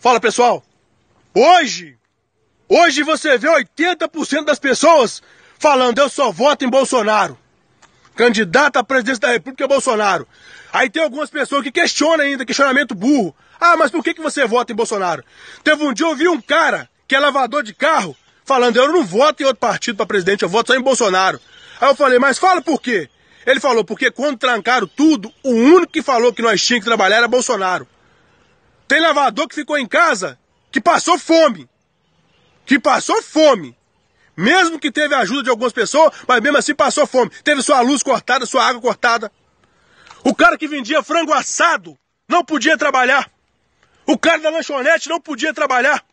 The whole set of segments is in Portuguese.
Fala pessoal, hoje, hoje você vê 80% das pessoas falando eu só voto em Bolsonaro, candidato à presidência da República é Bolsonaro. Aí tem algumas pessoas que questionam ainda, questionamento burro. Ah, mas por que, que você vota em Bolsonaro? Teve um dia eu vi um cara que é lavador de carro falando eu não voto em outro partido para presidente, eu voto só em Bolsonaro. Aí eu falei, mas fala por quê? Ele falou, porque quando trancaram tudo, o único que falou que nós tínhamos que trabalhar era Bolsonaro. Tem lavador que ficou em casa que passou fome. Que passou fome. Mesmo que teve a ajuda de algumas pessoas, mas mesmo assim passou fome. Teve sua luz cortada, sua água cortada. O cara que vendia frango assado não podia trabalhar. O cara da lanchonete não podia trabalhar.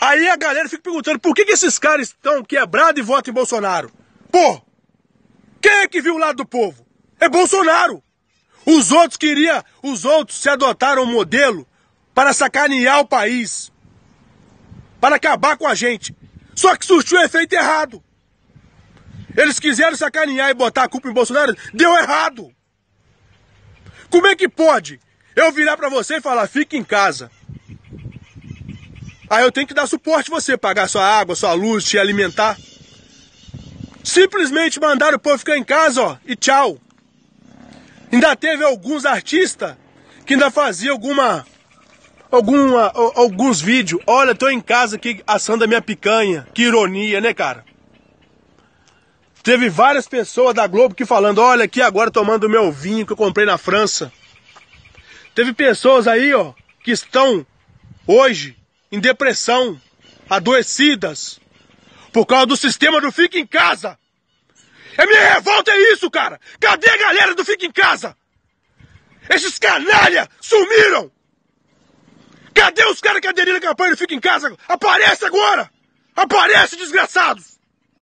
Aí a galera fica perguntando por que, que esses caras estão quebrados e votam em Bolsonaro. Pô, quem é que viu o lado do povo? É Bolsonaro. Os outros queria, os outros se adotaram o um modelo para sacanear o país, para acabar com a gente. Só que surtiu o efeito errado. Eles quiseram sacanear e botar a culpa em Bolsonaro, deu errado. Como é que pode eu virar para você e falar, fique em casa? Aí eu tenho que dar suporte a você, pagar sua água, sua luz, te alimentar. Simplesmente mandaram o povo ficar em casa, ó, e tchau. Ainda teve alguns artistas que ainda faziam alguma alguma, alguns vídeos. Olha, tô em casa aqui assando a minha picanha. Que ironia, né, cara? Teve várias pessoas da Globo que falando, olha aqui agora tomando o meu vinho que eu comprei na França. Teve pessoas aí, ó, que estão hoje em depressão, adoecidas, por causa do sistema do fica em casa. É minha revolta é isso, cara! Cadê a galera do fica em casa? Esses canalha sumiram! Cadê os caras que aderiram à campanha e ficam em casa? Aparece agora! Aparece, desgraçados!